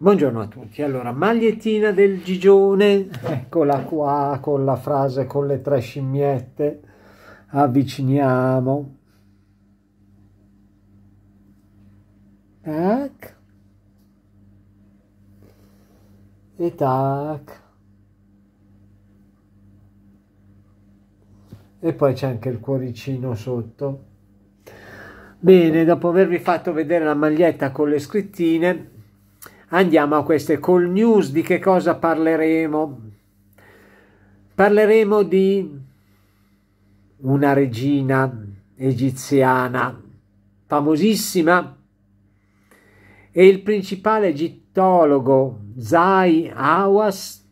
Buongiorno a tutti, allora magliettina del Gigione, eh. eccola qua con la frase con le tre scimmiette, avviciniamo, tac e tac e poi c'è anche il cuoricino sotto. Bene, dopo avervi fatto vedere la maglietta con le scrittine, Andiamo a queste call news, di che cosa parleremo? Parleremo di una regina egiziana famosissima e il principale egittologo Zai Awas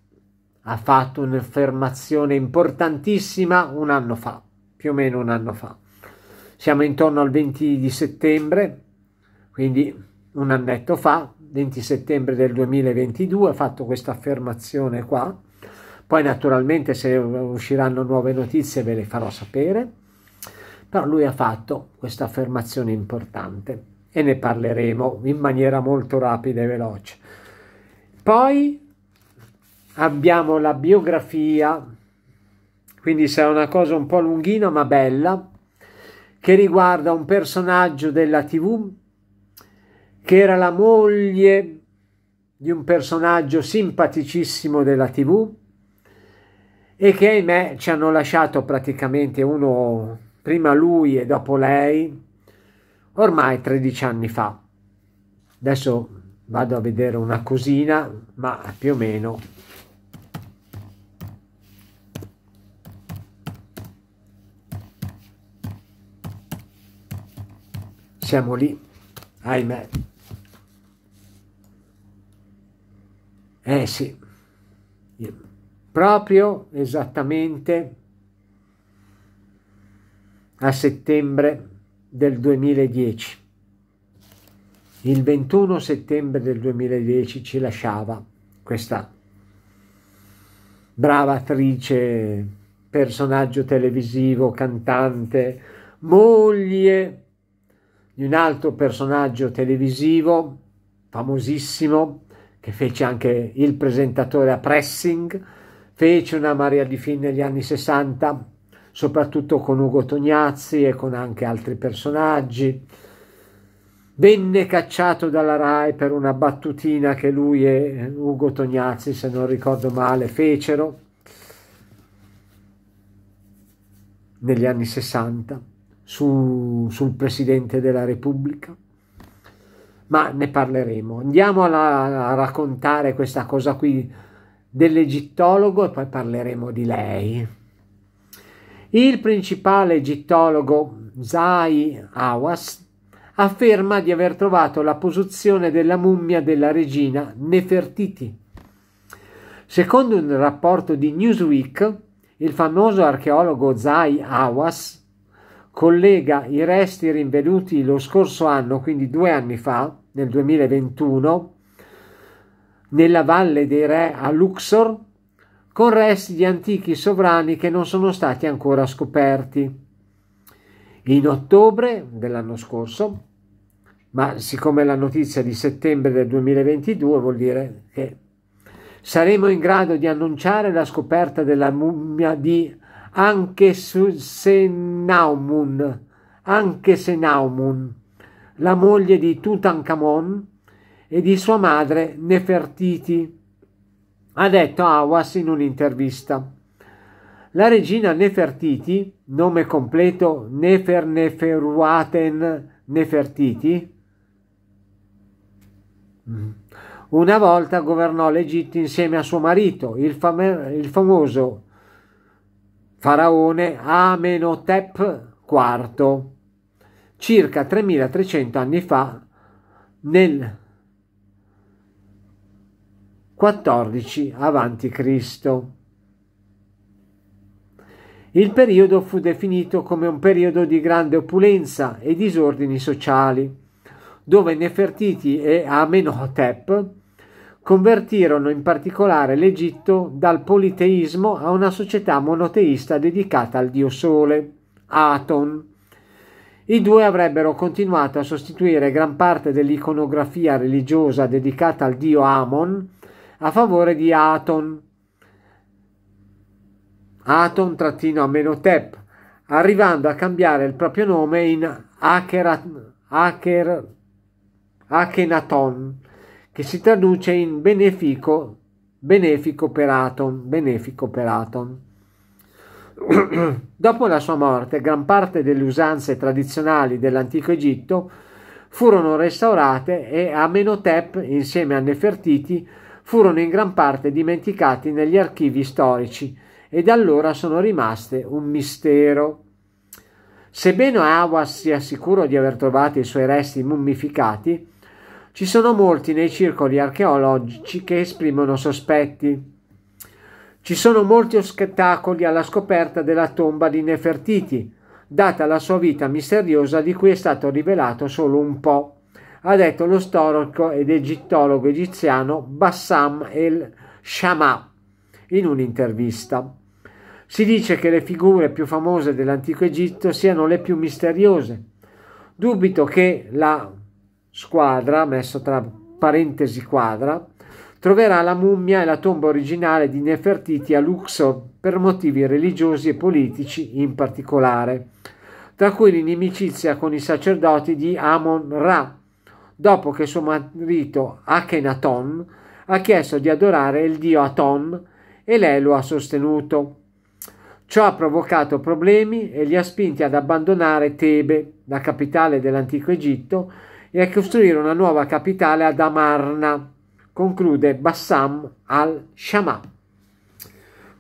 ha fatto un'affermazione importantissima un anno fa, più o meno un anno fa. Siamo intorno al 20 di settembre, quindi un annetto fa, 20 settembre del 2022, ha fatto questa affermazione qua. Poi naturalmente se usciranno nuove notizie ve le farò sapere, però lui ha fatto questa affermazione importante e ne parleremo in maniera molto rapida e veloce. Poi abbiamo la biografia, quindi sarà una cosa un po' lunghina ma bella, che riguarda un personaggio della TV che era la moglie di un personaggio simpaticissimo della tv e che ahimè ci hanno lasciato praticamente uno prima lui e dopo lei ormai 13 anni fa adesso vado a vedere una cosina ma più o meno siamo lì ahimè Eh sì, proprio esattamente a settembre del 2010. Il 21 settembre del 2010 ci lasciava questa brava attrice, personaggio televisivo, cantante, moglie di un altro personaggio televisivo famosissimo che fece anche il presentatore a Pressing, fece una marea di film negli anni 60, soprattutto con Ugo Tognazzi e con anche altri personaggi. Venne cacciato dalla RAI per una battutina che lui e Ugo Tognazzi, se non ricordo male, fecero negli anni 60 su, sul Presidente della Repubblica ma ne parleremo. Andiamo a raccontare questa cosa qui dell'egittologo e poi parleremo di lei. Il principale egittologo Zai Awas afferma di aver trovato la posizione della mummia della regina Nefertiti. Secondo un rapporto di Newsweek, il famoso archeologo Zai Awas collega i resti rinvenuti lo scorso anno, quindi due anni fa, nel 2021, nella Valle dei Re a Luxor, con resti di antichi sovrani che non sono stati ancora scoperti. In ottobre dell'anno scorso, ma siccome la notizia è di settembre del 2022 vuol dire che saremo in grado di annunciare la scoperta della mummia di anche su Senaumun, anche Senaumun, la moglie di Tutankhamon e di sua madre Nefertiti, ha detto Awas in un'intervista. La regina Nefertiti, nome completo Nefer Neferuaten Nefertiti, una volta governò l'Egitto insieme a suo marito, il, fam- il famoso faraone Amenhotep IV, circa 3300 anni fa, nel 14 avanti Cristo. Il periodo fu definito come un periodo di grande opulenza e disordini sociali, dove Nefertiti e Amenhotep convertirono in particolare l'Egitto dal politeismo a una società monoteista dedicata al dio Sole, Aton. I due avrebbero continuato a sostituire gran parte dell'iconografia religiosa dedicata al dio Amon a favore di Aton. Aton-Amenhotep, arrivando a cambiare il proprio nome in Akerat- Aker- Akenaton che si traduce in benefico, benefico per Atom, benefico per Atom. Dopo la sua morte, gran parte delle usanze tradizionali dell'antico Egitto furono restaurate e Amenhotep, insieme a Nefertiti, furono in gran parte dimenticati negli archivi storici e da allora sono rimaste un mistero. Sebbene Awas sia sicuro di aver trovato i suoi resti mummificati, ci sono molti nei circoli archeologici che esprimono sospetti. Ci sono molti spettacoli alla scoperta della tomba di Nefertiti, data la sua vita misteriosa di cui è stato rivelato solo un po', ha detto lo storico ed egittologo egiziano Bassam el-Shamaa in un'intervista. Si dice che le figure più famose dell'antico Egitto siano le più misteriose. Dubito che la squadra, messo tra parentesi quadra, troverà la mummia e la tomba originale di Nefertiti a Luxor per motivi religiosi e politici in particolare, tra cui l'inimicizia con i sacerdoti di Amon Ra, dopo che suo marito Akhenaton ha chiesto di adorare il dio Aton e lei lo ha sostenuto. Ciò ha provocato problemi e li ha spinti ad abbandonare Tebe, la capitale dell'antico Egitto, e a costruire una nuova capitale ad Amarna, conclude Bassam al-Shamaa.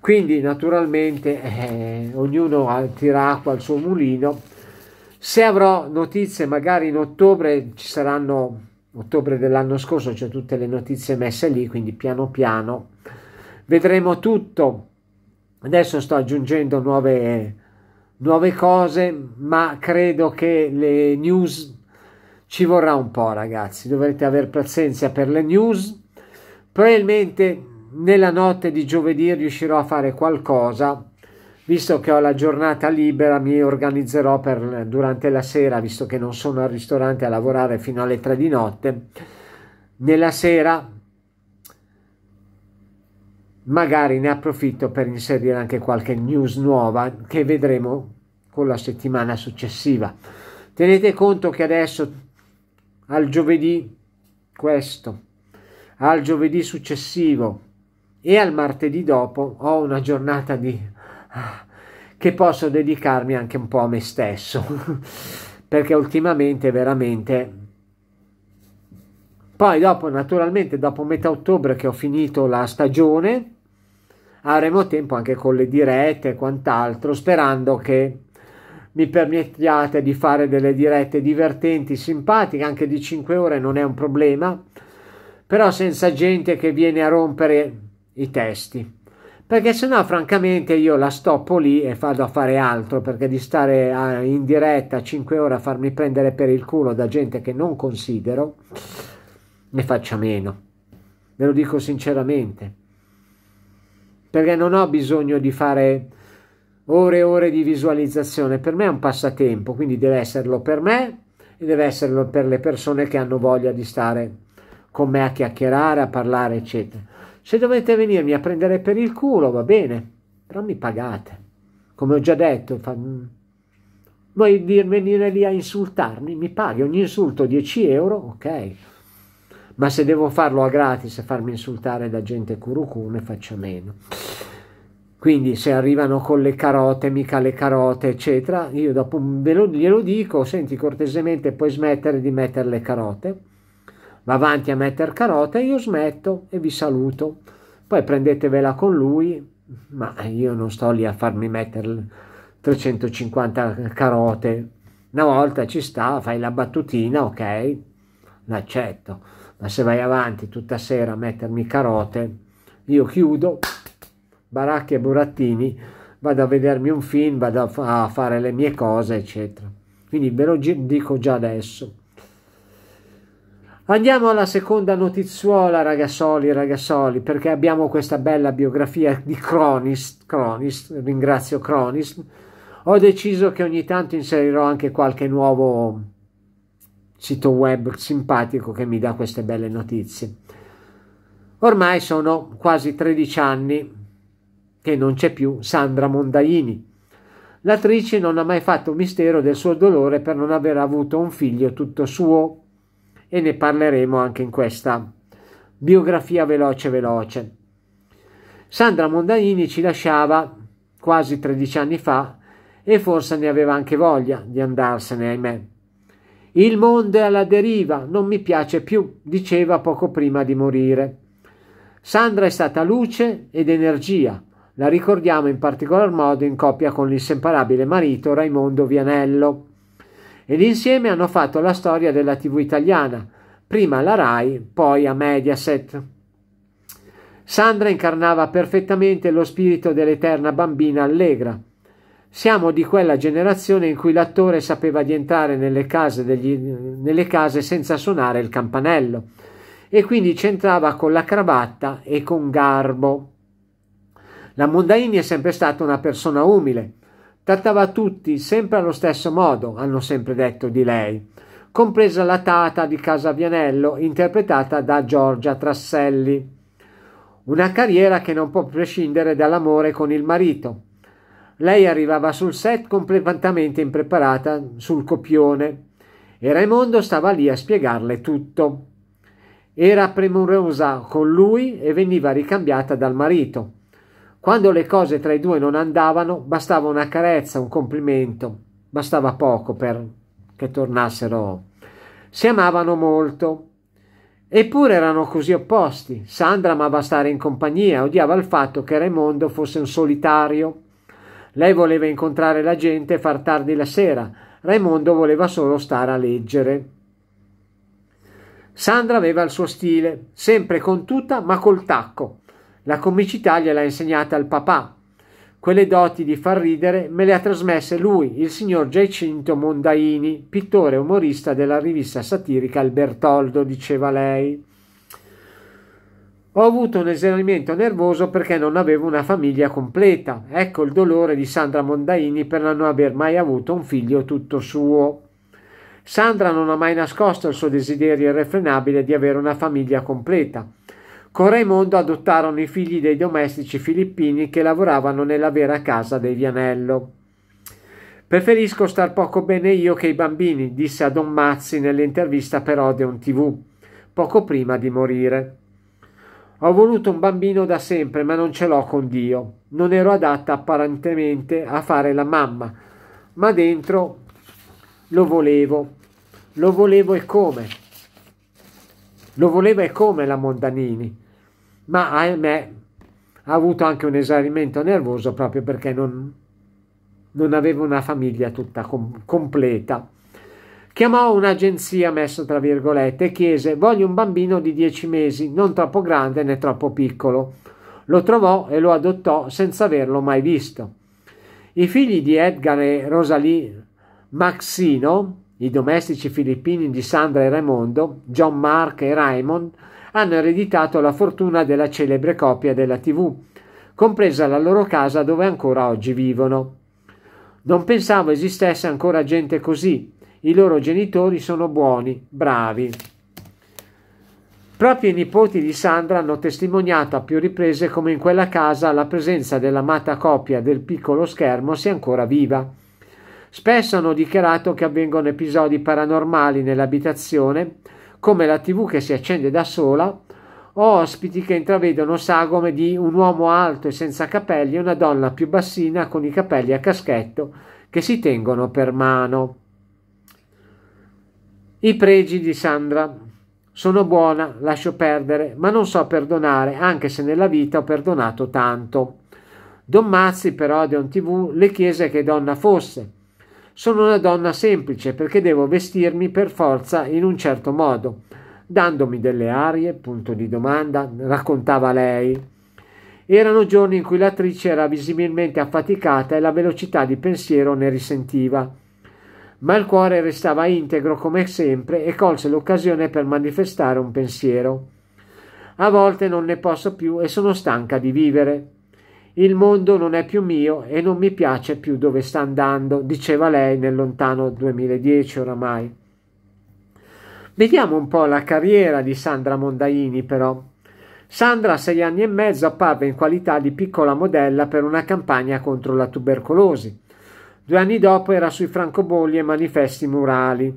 Quindi naturalmente eh, ognuno tira acqua al suo mulino. Se avrò notizie, magari in ottobre ci saranno, ottobre dell'anno scorso c'è cioè tutte le notizie messe lì, quindi piano piano vedremo tutto. Adesso sto aggiungendo nuove, nuove cose, ma credo che le news ci vorrà un po', ragazzi. Dovrete avere pazienza per le news. Probabilmente nella notte di giovedì riuscirò a fare qualcosa. Visto che ho la giornata libera, mi organizzerò per, durante la sera, visto che non sono al ristorante a lavorare fino alle 3 di notte. Nella sera magari ne approfitto per inserire anche qualche news nuova che vedremo con la settimana successiva. Tenete conto che adesso al giovedì questo, al giovedì successivo e al martedì dopo ho una giornata di... che posso dedicarmi anche un po' a me stesso, perché ultimamente veramente... Poi dopo, naturalmente, dopo metà ottobre che ho finito la stagione, avremo tempo anche con le dirette e quant'altro, sperando che mi permettiate di fare delle dirette divertenti, simpatiche, anche di 5 ore non è un problema, però senza gente che viene a rompere i testi. Perché se no, francamente, io la stoppo lì e vado a fare altro, perché di stare a, in diretta 5 ore a farmi prendere per il culo da gente che non considero, ne faccia meno. Ve lo dico sinceramente. Perché non ho bisogno di fare ore e ore di visualizzazione. Per me è un passatempo, quindi deve esserlo per me e deve esserlo per le persone che hanno voglia di stare con me a chiacchierare, a parlare, eccetera. Se dovete venirmi a prendere per il culo, va bene, però mi pagate. Come ho già detto, fa... voi venire lì a insultarmi, mi paghi ogni insulto 10 euro, ok. Ma se devo farlo a gratis e farmi insultare da gente curucù, ne faccio meno quindi se arrivano con le carote, mica le carote, eccetera, io dopo lo, glielo dico, senti cortesemente puoi smettere di mettere le carote, va avanti a mettere carote, io smetto e vi saluto, poi prendetevela con lui, ma io non sto lì a farmi mettere 350 carote, una volta ci sta, fai la battutina, ok, l'accetto, ma se vai avanti tutta sera a mettermi carote, io chiudo baracche e burattini, vado a vedermi un film, vado a, fa a fare le mie cose, eccetera. Quindi ve lo dico già adesso. Andiamo alla seconda notizuola, ragazzoli, ragazzoli, perché abbiamo questa bella biografia di Cronis, Cronist, ringrazio Cronis. Ho deciso che ogni tanto inserirò anche qualche nuovo sito web simpatico che mi dà queste belle notizie. Ormai sono quasi 13 anni che non c'è più, Sandra Mondaini. L'attrice non ha mai fatto mistero del suo dolore per non aver avuto un figlio tutto suo e ne parleremo anche in questa biografia veloce veloce. Sandra Mondaini ci lasciava quasi 13 anni fa e forse ne aveva anche voglia di andarsene, ahimè. Il mondo è alla deriva, non mi piace più, diceva poco prima di morire. Sandra è stata luce ed energia, la ricordiamo in particolar modo in coppia con l'inseparabile marito Raimondo Vianello. Ed insieme hanno fatto la storia della TV italiana, prima alla RAI, poi a Mediaset. Sandra incarnava perfettamente lo spirito dell'eterna bambina allegra. Siamo di quella generazione in cui l'attore sapeva di entrare nelle case, degli, nelle case senza suonare il campanello e quindi c'entrava con la cravatta e con garbo. La Mondaini è sempre stata una persona umile. Trattava tutti sempre allo stesso modo, hanno sempre detto di lei, compresa la Tata di Casa Vianello, interpretata da Giorgia Trasselli. Una carriera che non può prescindere dall'amore con il marito. Lei arrivava sul set completamente impreparata sul copione e Raimondo stava lì a spiegarle tutto. Era premurosa con lui e veniva ricambiata dal marito. Quando le cose tra i due non andavano, bastava una carezza, un complimento, bastava poco per che tornassero. Si amavano molto. Eppure erano così opposti. Sandra amava stare in compagnia, odiava il fatto che Raimondo fosse un solitario. Lei voleva incontrare la gente e far tardi la sera. Raimondo voleva solo stare a leggere. Sandra aveva il suo stile, sempre con tutta ma col tacco. La comicità gliela ha insegnata il papà. Quelle doti di far ridere me le ha trasmesse lui, il signor Giacinto Mondaini, pittore e umorista della rivista satirica Il Bertoldo, diceva lei. Ho avuto un esaurimento nervoso perché non avevo una famiglia completa. Ecco il dolore di Sandra Mondaini per non aver mai avuto un figlio tutto suo. Sandra non ha mai nascosto il suo desiderio irrefrenabile di avere una famiglia completa. Con Raimondo adottarono i figli dei domestici filippini che lavoravano nella vera casa dei Vianello. Preferisco star poco bene io che i bambini, disse a Don Mazzi nell'intervista per Odeon TV, poco prima di morire. Ho voluto un bambino da sempre, ma non ce l'ho con Dio. Non ero adatta apparentemente a fare la mamma, ma dentro lo volevo. Lo volevo e come? Lo voleva e come la Mondanini ma ahimè ha avuto anche un esaurimento nervoso proprio perché non, non aveva una famiglia tutta com completa. Chiamò un'agenzia, messo tra virgolette, e chiese voglio un bambino di 10 mesi, non troppo grande né troppo piccolo. Lo trovò e lo adottò senza averlo mai visto. I figli di Edgar e Rosalie Maxino, i domestici filippini di Sandra e Raimondo, John Mark e Raymond, hanno ereditato la fortuna della celebre coppia della TV, compresa la loro casa dove ancora oggi vivono. Non pensavo esistesse ancora gente così. I loro genitori sono buoni, bravi. Proprio i nipoti di Sandra hanno testimoniato a più riprese come in quella casa la presenza dell'amata coppia del piccolo schermo sia ancora viva. Spesso hanno dichiarato che avvengono episodi paranormali nell'abitazione come la tv che si accende da sola o ospiti che intravedono sagome di un uomo alto e senza capelli e una donna più bassina con i capelli a caschetto che si tengono per mano. I pregi di Sandra. Sono buona, lascio perdere, ma non so perdonare, anche se nella vita ho perdonato tanto. Don Mazzi però a Deon TV le chiese che donna fosse sono una donna semplice perché devo vestirmi per forza in un certo modo, dandomi delle arie, punto di domanda, raccontava lei. Erano giorni in cui l'attrice era visibilmente affaticata e la velocità di pensiero ne risentiva. Ma il cuore restava integro come sempre e colse l'occasione per manifestare un pensiero. A volte non ne posso più e sono stanca di vivere. Il mondo non è più mio e non mi piace più dove sta andando, diceva lei nel lontano 2010 oramai. Vediamo un po' la carriera di Sandra Mondaini però. Sandra a sei anni e mezzo apparve in qualità di piccola modella per una campagna contro la tubercolosi. Due anni dopo era sui francobolli e manifesti murali.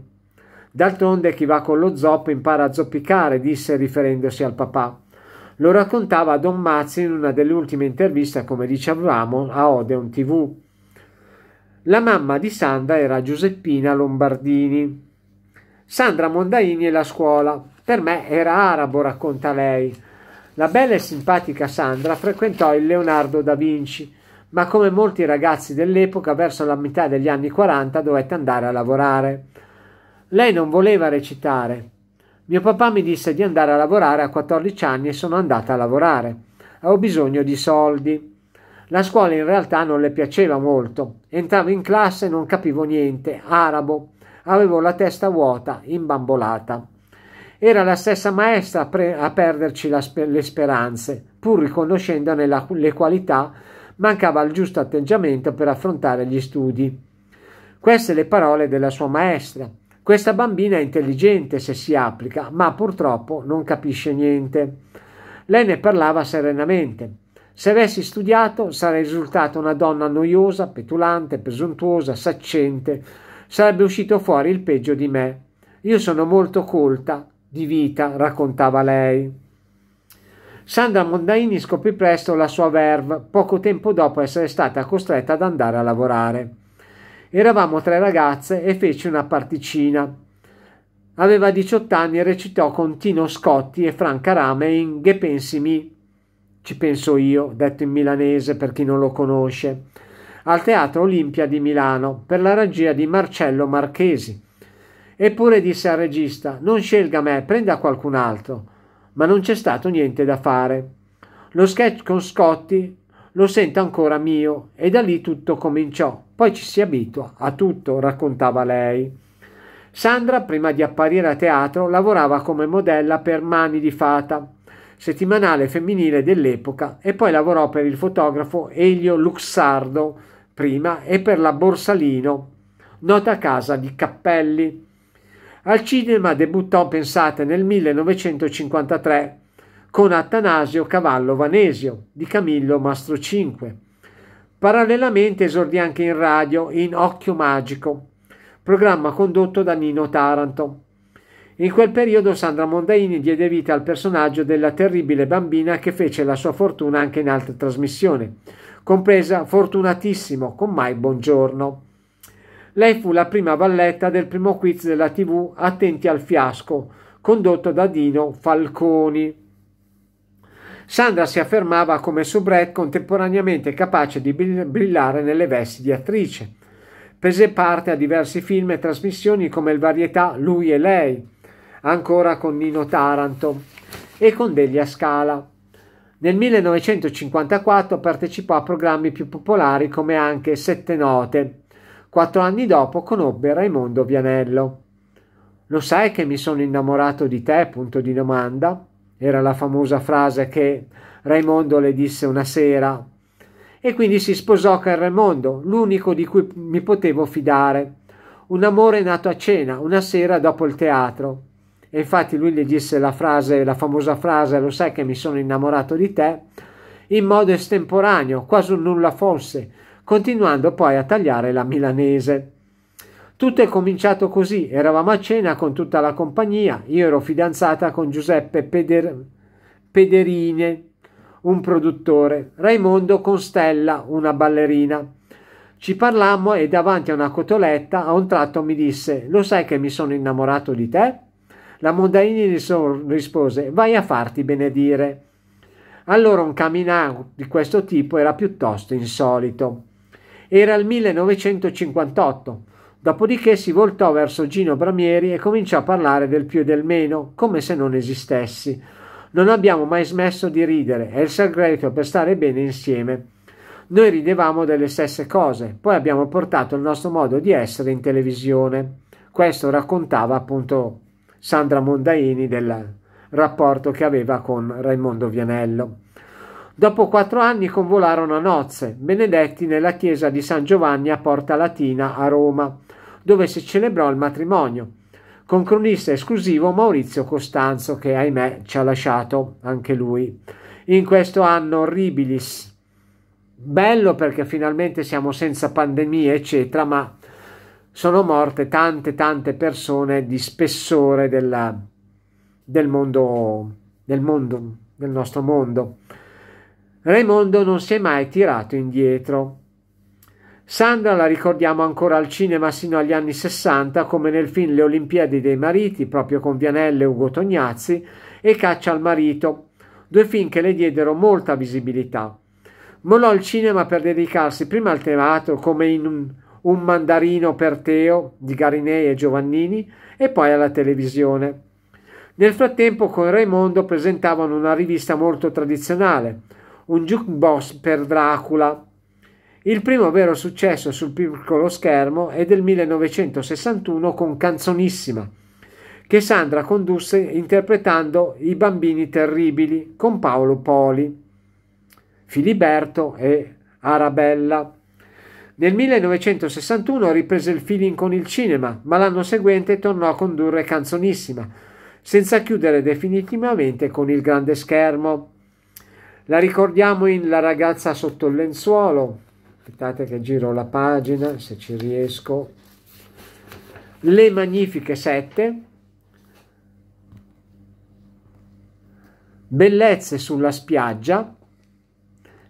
D'altronde chi va con lo zoppo impara a zoppicare, disse riferendosi al papà. Lo raccontava Don Mazzi in una delle ultime interviste, come dicevamo, a Odeon TV. La mamma di Sandra era Giuseppina Lombardini. Sandra Mondaini e la scuola. Per me era arabo, racconta lei. La bella e simpatica Sandra frequentò il Leonardo da Vinci, ma come molti ragazzi dell'epoca, verso la metà degli anni 40 dovette andare a lavorare. Lei non voleva recitare, mio papà mi disse di andare a lavorare a 14 anni e sono andata a lavorare. Avevo bisogno di soldi. La scuola in realtà non le piaceva molto. Entravo in classe e non capivo niente, arabo. Avevo la testa vuota, imbambolata. Era la stessa maestra a, pre- a perderci spe- le speranze, pur riconoscendone la- le qualità, mancava il giusto atteggiamento per affrontare gli studi. Queste le parole della sua maestra. Questa bambina è intelligente se si applica, ma purtroppo non capisce niente. Lei ne parlava serenamente. Se avessi studiato sarei risultata una donna noiosa, petulante, presuntuosa, saccente. Sarebbe uscito fuori il peggio di me. Io sono molto colta di vita, raccontava lei. Sandra Mondaini scoprì presto la sua verve, poco tempo dopo essere stata costretta ad andare a lavorare. Eravamo tre ragazze e fece una particina. Aveva 18 anni e recitò con Tino Scotti e Franca Rame in Che pensi mi? Ci penso io, detto in milanese per chi non lo conosce, al Teatro Olimpia di Milano per la regia di Marcello Marchesi. Eppure disse al regista: Non scelga me, prenda qualcun altro. Ma non c'è stato niente da fare. Lo sketch con Scotti lo sento ancora mio e da lì tutto cominciò. Poi ci si abitua a tutto, raccontava lei. Sandra, prima di apparire a teatro, lavorava come modella per Mani di Fata, settimanale femminile dell'epoca, e poi lavorò per il fotografo Elio Luxardo prima e per la Borsalino, nota casa di Cappelli. Al cinema debuttò, pensate, nel 1953 con Atanasio Cavallo Vanesio di Camillo Mastro 5. Parallelamente esordì anche in radio in Occhio Magico, programma condotto da Nino Taranto. In quel periodo Sandra Mondaini diede vita al personaggio della terribile bambina che fece la sua fortuna anche in altre trasmissioni, compresa Fortunatissimo con Mai Buongiorno. Lei fu la prima valletta del primo quiz della TV Attenti al fiasco, condotto da Dino Falconi. Sandra si affermava come soubrette contemporaneamente capace di brillare nelle vesti di attrice. Prese parte a diversi film e trasmissioni come il varietà Lui e lei, ancora con Nino Taranto e con Delia Scala. Nel 1954 partecipò a programmi più popolari come anche Sette Note. Quattro anni dopo conobbe Raimondo Vianello. Lo sai che mi sono innamorato di te? Punto di domanda. Era la famosa frase che Raimondo le disse una sera. E quindi si sposò con Raimondo, l'unico di cui mi potevo fidare. Un amore nato a cena, una sera dopo il teatro. E infatti lui le disse la frase, la famosa frase, lo sai che mi sono innamorato di te, in modo estemporaneo, quasi un nulla fosse, continuando poi a tagliare la milanese. Tutto è cominciato così, eravamo a cena con tutta la compagnia, io ero fidanzata con Giuseppe Peder... Pederine, un produttore, Raimondo con Stella, una ballerina. Ci parlammo e davanti a una cotoletta a un tratto mi disse «Lo sai che mi sono innamorato di te?» La Mondaini rispose «Vai a farti benedire». Allora un coming di questo tipo era piuttosto insolito. Era il 1958, Dopodiché si voltò verso Gino Bramieri e cominciò a parlare del più e del meno, come se non esistessi. Non abbiamo mai smesso di ridere, è il segreto per stare bene insieme. Noi ridevamo delle stesse cose, poi abbiamo portato il nostro modo di essere in televisione. Questo raccontava appunto Sandra Mondaini del rapporto che aveva con Raimondo Vianello. Dopo quattro anni convolarono a nozze, benedetti nella chiesa di San Giovanni a Porta Latina a Roma dove si celebrò il matrimonio con cronista esclusivo Maurizio Costanzo che ahimè ci ha lasciato anche lui in questo anno orribilis. Bello perché finalmente siamo senza pandemie eccetera ma sono morte tante tante persone di spessore della, del mondo del mondo del nostro mondo. Raimondo non si è mai tirato indietro Sandra la ricordiamo ancora al cinema sino agli anni 60 come nel film Le Olimpiadi dei Mariti, proprio con Vianelle e Ugo Tognazzi, e Caccia al Marito, due film che le diedero molta visibilità. Molò il cinema per dedicarsi prima al teatro come in Un mandarino per Teo di Garinei e Giovannini e poi alla televisione. Nel frattempo con Raimondo presentavano una rivista molto tradizionale, un jukebox per Dracula il primo vero successo sul piccolo schermo è del 1961 con Canzonissima, che Sandra condusse interpretando I bambini terribili con Paolo Poli, Filiberto e Arabella. Nel 1961 riprese il feeling con il cinema, ma l'anno seguente tornò a condurre Canzonissima, senza chiudere definitivamente con il grande schermo. La ricordiamo in La ragazza sotto il lenzuolo, aspettate che giro la pagina se ci riesco le magnifiche sette bellezze sulla spiaggia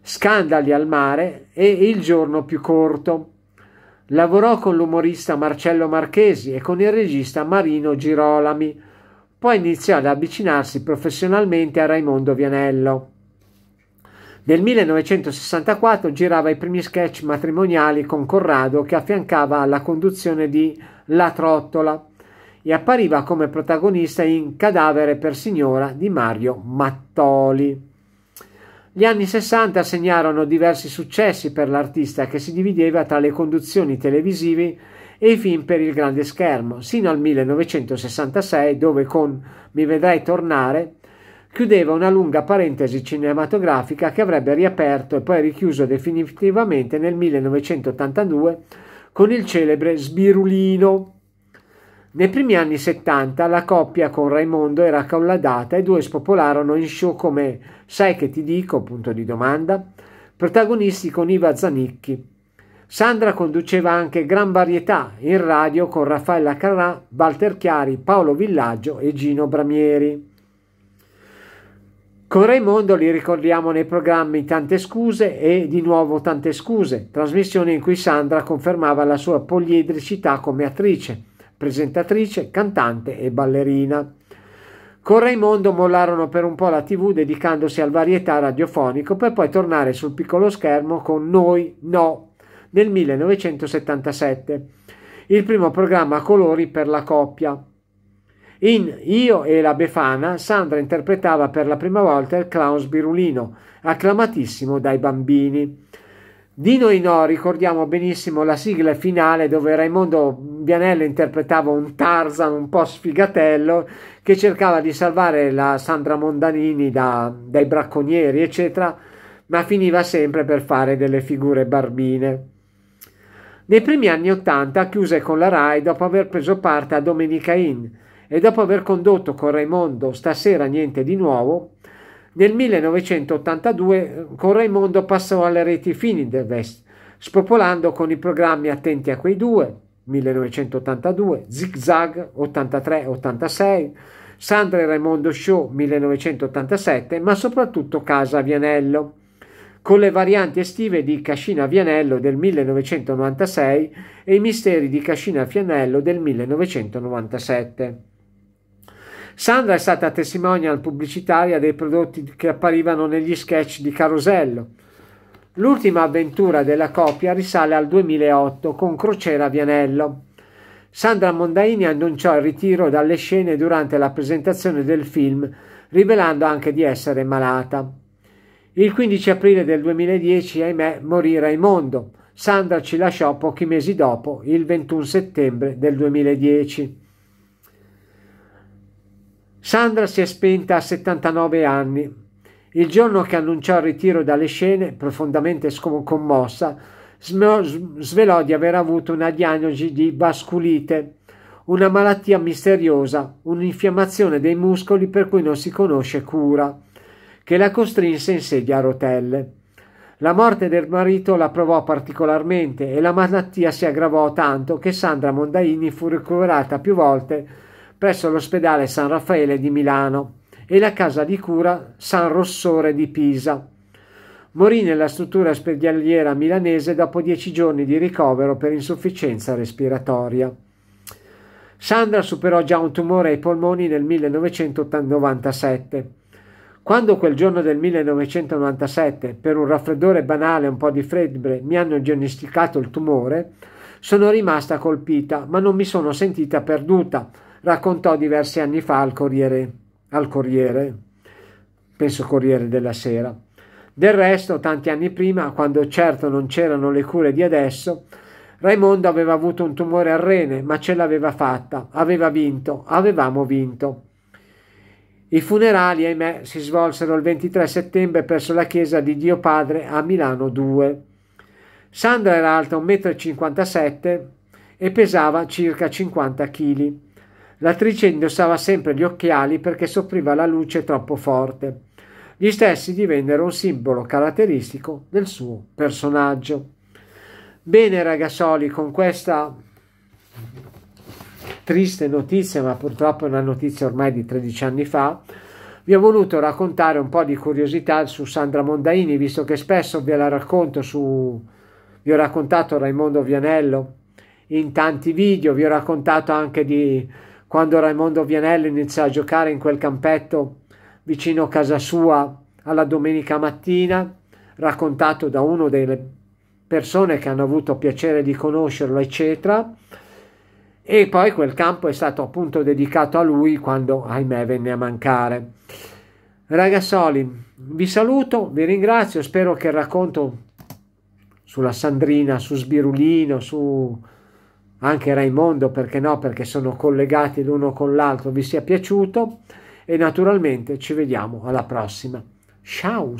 scandali al mare e il giorno più corto lavorò con l'umorista Marcello Marchesi e con il regista Marino Girolami poi iniziò ad avvicinarsi professionalmente a Raimondo Vianello nel 1964 girava i primi sketch matrimoniali con Corrado che affiancava alla conduzione di La Trottola e appariva come protagonista in Cadavere per signora di Mario Mattoli. Gli anni 60 segnarono diversi successi per l'artista che si divideva tra le conduzioni televisive e i film per il grande schermo, sino al 1966 dove con Mi vedrai tornare chiudeva una lunga parentesi cinematografica che avrebbe riaperto e poi richiuso definitivamente nel 1982 con il celebre Sbirulino. Nei primi anni 70 la coppia con Raimondo era collaudata e i due spopolarono in show come Sai che ti dico? punto di domanda, protagonisti con Iva Zanicchi. Sandra conduceva anche Gran Varietà in radio con Raffaella Carrà, Walter Chiari, Paolo Villaggio e Gino Bramieri. Con Raimondo li ricordiamo nei programmi Tante scuse e di nuovo Tante scuse, trasmissione in cui Sandra confermava la sua poliedricità come attrice, presentatrice, cantante e ballerina. Con Raimondo mollarono per un po' la tv dedicandosi al varietà radiofonico per poi tornare sul piccolo schermo con Noi No nel 1977, il primo programma a colori per la coppia. In Io e la Befana Sandra interpretava per la prima volta il clown sbirulino, acclamatissimo dai bambini. Di noi no, ricordiamo benissimo la sigla finale dove Raimondo Bianello interpretava un Tarzan un po' sfigatello che cercava di salvare la Sandra Mondanini da, dai bracconieri, eccetera, ma finiva sempre per fare delle figure barbine. Nei primi anni Ottanta chiuse con la RAI dopo aver preso parte a Domenica Inn e dopo aver condotto con Raimondo Stasera niente di nuovo, nel 1982 eh, con Raimondo passò alle reti Fininvest, spopolando con i programmi Attenti a quei due, 1982, Zig 83-86, Sandra e Raimondo Show 1987, ma soprattutto Casa Vianello, con le varianti estive di Cascina Vianello del 1996 e i misteri di Cascina Fianello del 1997. Sandra è stata testimonial pubblicitaria dei prodotti che apparivano negli sketch di Carosello. L'ultima avventura della coppia risale al 2008 con Crociera Vianello. Sandra Mondaini annunciò il ritiro dalle scene durante la presentazione del film, rivelando anche di essere malata. Il 15 aprile del 2010, ahimè, morì Raimondo. Sandra ci lasciò pochi mesi dopo, il 21 settembre del 2010. Sandra si è spenta a 79 anni. Il giorno che annunciò il ritiro dalle scene, profondamente commossa, svelò di aver avuto una diagnosi di vasculite, una malattia misteriosa, un'infiammazione dei muscoli per cui non si conosce cura, che la costrinse in sedia a rotelle. La morte del marito la provò particolarmente e la malattia si aggravò tanto che Sandra Mondaini fu ricoverata più volte presso l'ospedale San Raffaele di Milano e la casa di cura San Rossore di Pisa. Morì nella struttura ospedaliera milanese dopo dieci giorni di ricovero per insufficienza respiratoria. Sandra superò già un tumore ai polmoni nel 1997. Quando quel giorno del 1997, per un raffreddore banale e un po' di freddo, mi hanno diagnosticato il tumore, sono rimasta colpita, ma non mi sono sentita perduta raccontò diversi anni fa al Corriere, al Corriere, penso Corriere della Sera. Del resto, tanti anni prima, quando certo non c'erano le cure di adesso, Raimondo aveva avuto un tumore al rene, ma ce l'aveva fatta, aveva vinto, avevamo vinto. I funerali, ahimè, si svolsero il 23 settembre presso la chiesa di Dio Padre a Milano 2. Sandra era alta 1,57 m e pesava circa 50 kg. L'attrice indossava sempre gli occhiali perché soffriva la luce troppo forte. Gli stessi divennero un simbolo caratteristico del suo personaggio. Bene ragazzoli, con questa triste notizia, ma purtroppo è una notizia ormai di 13 anni fa, vi ho voluto raccontare un po' di curiosità su Sandra Mondaini, visto che spesso ve la racconto su... vi ho raccontato Raimondo Vianello in tanti video, vi ho raccontato anche di quando Raimondo Vianello iniziò a giocare in quel campetto vicino a casa sua alla domenica mattina, raccontato da una delle persone che hanno avuto piacere di conoscerlo, eccetera. E poi quel campo è stato appunto dedicato a lui quando, ahimè, venne a mancare. Ragazzoli, vi saluto, vi ringrazio, spero che il racconto sulla Sandrina, su Sbirulino, su anche Raimondo, perché no, perché sono collegati l'uno con l'altro, vi sia piaciuto e naturalmente ci vediamo alla prossima. Ciao!